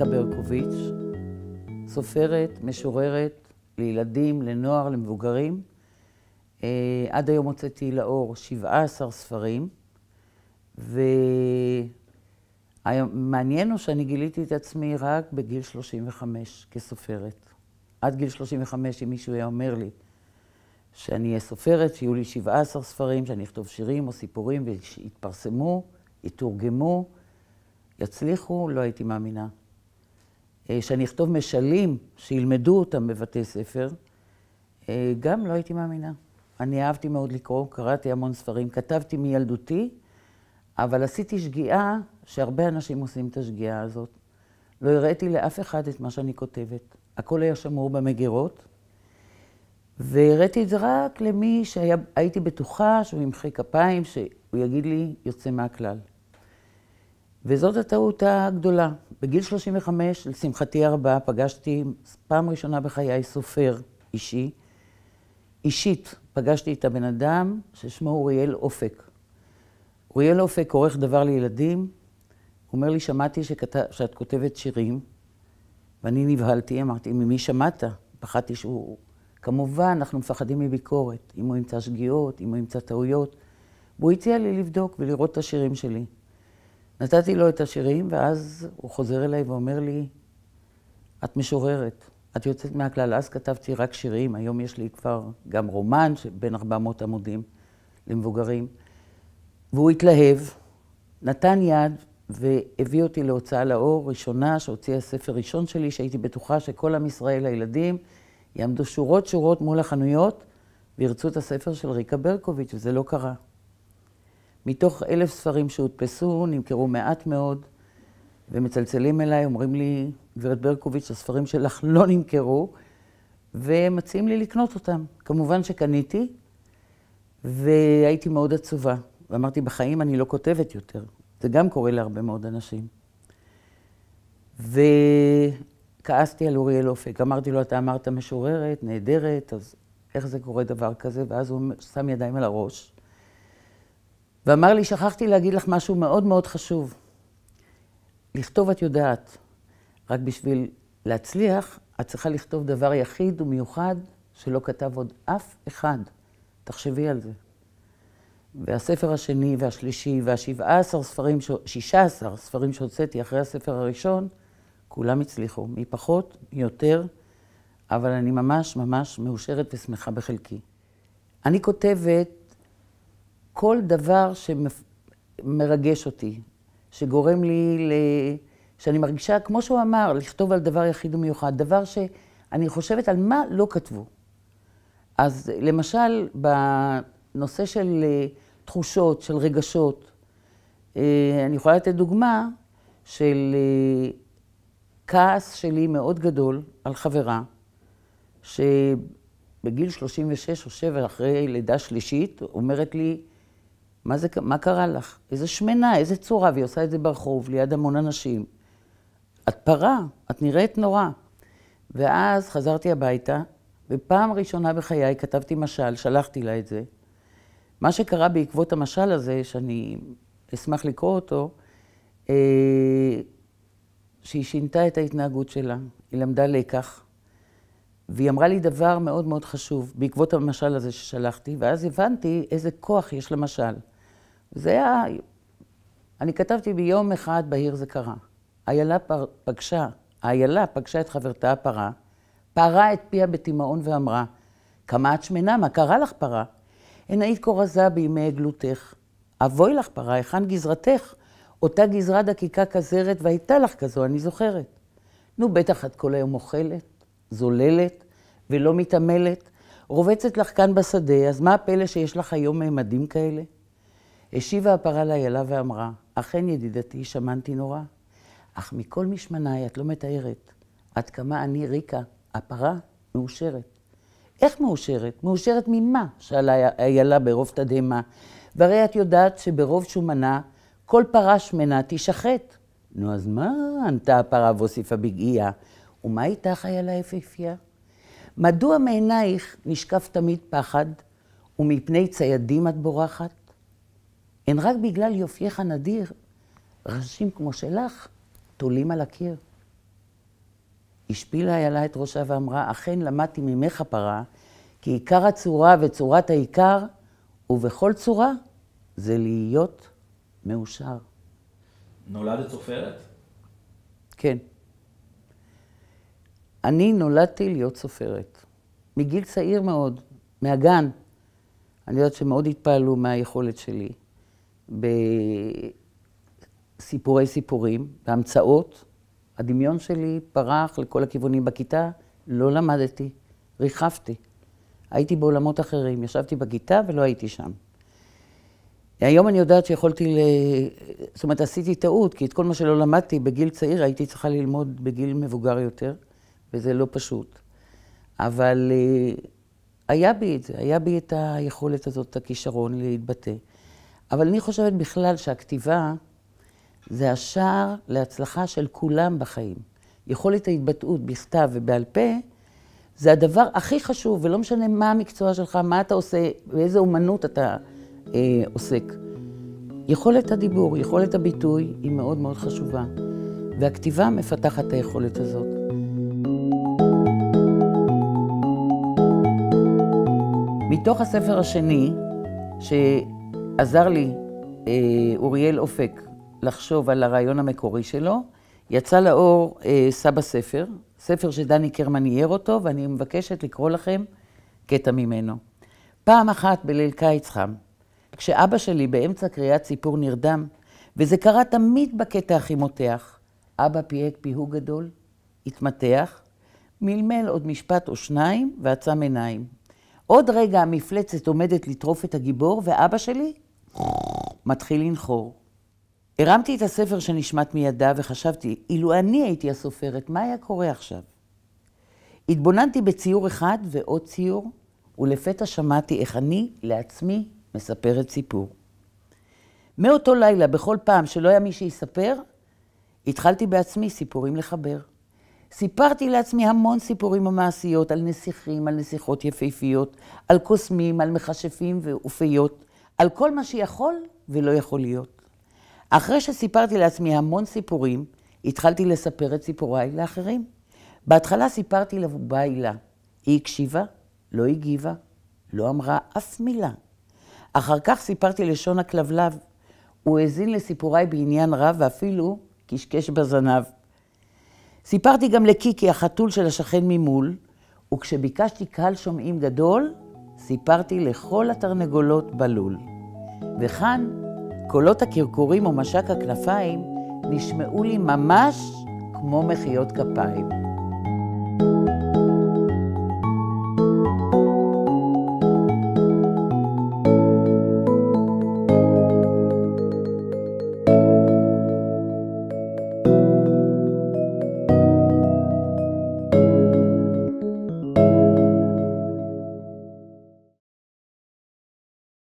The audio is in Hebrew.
רבקה ברקוביץ', סופרת, משוררת לילדים, לנוער, למבוגרים. אה, עד היום הוצאתי לאור 17 ספרים, ומעניין הוא שאני גיליתי את עצמי רק בגיל 35 כסופרת. עד גיל 35, אם מישהו היה אומר לי שאני אהיה סופרת, שיהיו לי 17 ספרים, שאני אכתוב שירים או סיפורים, ושיתפרסמו, יתורגמו, יצליחו, לא הייתי מאמינה. אה, שאני אכתוב משלים שילמדו אותם בבתי ספר, אה, גם לא הייתי מאמינה. אני אהבתי מאוד לקרוא, קראתי המון ספרים, כתבתי מילדותי, אבל עשיתי שגיאה שהרבה אנשים עושים את השגיאה הזאת. לא הראיתי לאף אחד את מה שאני כותבת. הכל היה שמור במגירות, והראיתי את זה רק למי שהייתי בטוחה שהוא ימחא כפיים, שהוא יגיד לי, יוצא מהכלל. וזאת הטעות הגדולה. בגיל 35, לשמחתי הרבה, פגשתי פעם ראשונה בחיי סופר אישי. אישית פגשתי את הבן אדם ששמו אוריאל אופק. אוריאל אופק עורך דבר לילדים, הוא אומר לי, שמעתי שכת... שאת כותבת שירים, ואני נבהלתי, אמרתי, ממי שמעת? פחדתי שהוא... כמובן, אנחנו מפחדים מביקורת, אם הוא ימצא שגיאות, אם הוא ימצא טעויות. והוא הציע לי לבדוק ולראות את השירים שלי. נתתי לו את השירים, ואז הוא חוזר אליי ואומר לי, את משוררת, את יוצאת מהכלל. אז כתבתי רק שירים, היום יש לי כבר גם רומן בין 400 עמודים למבוגרים. והוא התלהב, נתן יד והביא אותי להוצאה לאור ראשונה, שהוציאה ספר ראשון שלי, שהייתי בטוחה שכל עם ישראל, הילדים, יעמדו שורות שורות מול החנויות וירצו את הספר של ריקה ברקוביץ', וזה לא קרה. מתוך אלף ספרים שהודפסו, נמכרו מעט מאוד, ומצלצלים אליי, אומרים לי, גברת ברקוביץ', הספרים שלך לא נמכרו, ומציעים לי לקנות אותם. כמובן שקניתי, והייתי מאוד עצובה. ואמרתי, בחיים אני לא כותבת יותר. זה גם קורה להרבה מאוד אנשים. וכעסתי על אוריאל אופק. אמרתי לו, אתה אמרת משוררת, נהדרת, אז איך זה קורה דבר כזה? ואז הוא שם ידיים על הראש. ואמר לי, שכחתי להגיד לך משהו מאוד מאוד חשוב. לכתוב את יודעת, רק בשביל להצליח, את צריכה לכתוב דבר יחיד ומיוחד שלא כתב עוד אף אחד. תחשבי על זה. והספר השני והשלישי והשבעה עשר ספרים, שישה עשר ספרים שהוצאתי אחרי הספר הראשון, כולם הצליחו, מי פחות, מי יותר, אבל אני ממש ממש מאושרת ושמחה בחלקי. אני כותבת כל דבר שמרגש אותי, שגורם לי, ל... שאני מרגישה, כמו שהוא אמר, לכתוב על דבר יחיד ומיוחד, דבר שאני חושבת על מה לא כתבו. אז למשל, בנושא של אה, תחושות, של רגשות, אה, אני יכולה לתת דוגמה של אה, כעס שלי מאוד גדול על חברה, שבגיל 36 או 7, אחרי לידה שלישית, אומרת לי, מה, זה, מה קרה לך? איזה שמנה, איזה צורה, והיא עושה את זה ברחוב, ליד המון אנשים. את פרה, את נראית נורא. ואז חזרתי הביתה, ופעם ראשונה בחיי כתבתי משל, שלחתי לה את זה. מה שקרה בעקבות המשל הזה, שאני אשמח לקרוא אותו, אה, שהיא שינתה את ההתנהגות שלה. היא למדה לקח. והיא אמרה לי דבר מאוד מאוד חשוב, בעקבות המשל הזה ששלחתי, ואז הבנתי איזה כוח יש למשל. זה היה... אני כתבתי ביום אחד בהיר זה קרה. איילה פר... פגשה, איילה פגשה את חברתה הפרה, פרה את פיה בתימהון ואמרה, כמה את שמנה, מה קרה לך פרה? הן היית כה רזה בימי עגלותך. אבוי לך פרה, היכן גזרתך? אותה גזרה דקיקה כזרת והייתה לך כזו, אני זוכרת. נו, בטח את כל היום אוכלת. זוללת ולא מתעמלת, רובצת לך כאן בשדה, אז מה הפלא שיש לך היום ממדים כאלה? השיבה הפרה לאיילה ואמרה, אכן ידידתי, שמנתי נורא, אך מכל משמניי את לא מתארת עד כמה אני, ריקה, הפרה, מאושרת. איך מאושרת? מאושרת ממה? שאלה איילה ברוב תדהמה. והרי את יודעת שברוב שומנה, כל פרה שמנה תישחט. נו, אז מה? ענתה הפרה והוסיפה בגאייה. ומה איתך איילה היפהפייה? מדוע מעינייך נשקף תמיד פחד, ומפני ציידים את בורחת? הן רק בגלל יופייך הנדיר, ראשים כמו שלך תולים על הקיר. השפילה איילה את ראשה ואמרה, אכן למדתי ממך הפרה, כי עיקר הצורה וצורת העיקר, ובכל צורה, זה להיות מאושר. נולדת סופרת? כן. אני נולדתי להיות סופרת. מגיל צעיר מאוד, מהגן. אני יודעת שמאוד התפעלו מהיכולת שלי בסיפורי סיפורים, בהמצאות. הדמיון שלי פרח לכל הכיוונים בכיתה, לא למדתי, ריחפתי. הייתי בעולמות אחרים, ישבתי בכיתה ולא הייתי שם. היום אני יודעת שיכולתי ל... זאת אומרת, עשיתי טעות, כי את כל מה שלא למדתי בגיל צעיר הייתי צריכה ללמוד בגיל מבוגר יותר. וזה לא פשוט. אבל אה, היה בי את זה, היה בי את היכולת הזאת, את הכישרון להתבטא. אבל אני חושבת בכלל שהכתיבה זה השער להצלחה של כולם בחיים. יכולת ההתבטאות בכתב ובעל פה, זה הדבר הכי חשוב, ולא משנה מה המקצוע שלך, מה אתה עושה, באיזה אומנות אתה אה, עוסק. יכולת הדיבור, יכולת הביטוי, היא מאוד מאוד חשובה, והכתיבה מפתחת את היכולת הזאת. מתוך הספר השני, שעזר לי אה, אוריאל אופק לחשוב על הרעיון המקורי שלו, יצא לאור אה, סבא ספר, ספר שדני קרמן אייר אותו, ואני מבקשת לקרוא לכם קטע ממנו. פעם אחת בליל קיץ חם, כשאבא שלי באמצע קריאת סיפור נרדם, וזה קרה תמיד בקטע הכי מותח, אבא פייק פיהוק גדול, התמתח, מלמל עוד משפט או שניים ועצם עיניים. עוד רגע המפלצת עומדת לטרוף את הגיבור, ואבא שלי מתחיל לנחור. הרמתי את הספר שנשמט מידה וחשבתי, אילו אני הייתי הסופרת, מה היה קורה עכשיו? התבוננתי בציור אחד ועוד ציור, ולפתע שמעתי איך אני לעצמי מספרת סיפור. מאותו לילה, בכל פעם שלא היה מי שיספר, התחלתי בעצמי סיפורים לחבר. סיפרתי לעצמי המון סיפורים ומעשיות על נסיכים, על נסיכות יפהפיות, על קוסמים, על מכשפים ואופיות, על כל מה שיכול ולא יכול להיות. אחרי שסיפרתי לעצמי המון סיפורים, התחלתי לספר את סיפוריי לאחרים. בהתחלה סיפרתי לבובה הילה. היא הקשיבה, לא הגיבה, לא אמרה אף מילה. אחר כך סיפרתי לשון הכלבלב. הוא האזין לסיפוריי בעניין רב ואפילו קשקש בזנב. סיפרתי גם לקיקי, החתול של השכן ממול, וכשביקשתי קהל שומעים גדול, סיפרתי לכל התרנגולות בלול. וכאן, קולות הקרקורים ומשק הכנפיים נשמעו לי ממש כמו מחיאות כפיים.